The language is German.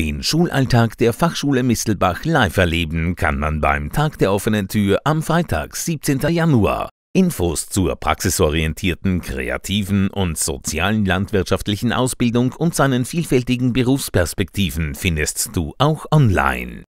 Den Schulalltag der Fachschule Mistelbach live erleben kann man beim Tag der offenen Tür am Freitag, 17. Januar. Infos zur praxisorientierten, kreativen und sozialen landwirtschaftlichen Ausbildung und seinen vielfältigen Berufsperspektiven findest du auch online.